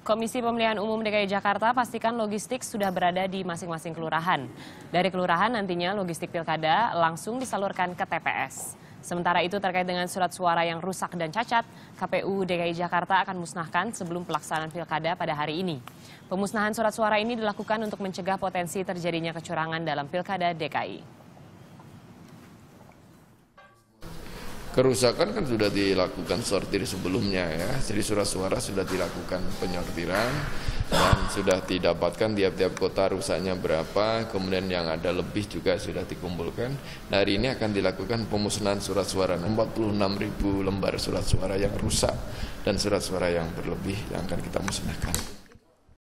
Komisi Pemilihan Umum DKI Jakarta pastikan logistik sudah berada di masing-masing kelurahan. Dari kelurahan nantinya logistik pilkada langsung disalurkan ke TPS. Sementara itu terkait dengan surat suara yang rusak dan cacat, KPU DKI Jakarta akan musnahkan sebelum pelaksanaan pilkada pada hari ini. Pemusnahan surat suara ini dilakukan untuk mencegah potensi terjadinya kecurangan dalam pilkada DKI. kerusakan kan sudah dilakukan sortir sebelumnya ya jadi surat suara sudah dilakukan penyortiran dan sudah didapatkan tiap-tiap kota rusaknya berapa kemudian yang ada lebih juga sudah dikumpulkan nah, hari ini akan dilakukan pemusnahan surat suara 46 ribu lembar surat suara yang rusak dan surat suara yang berlebih yang akan kita musnahkan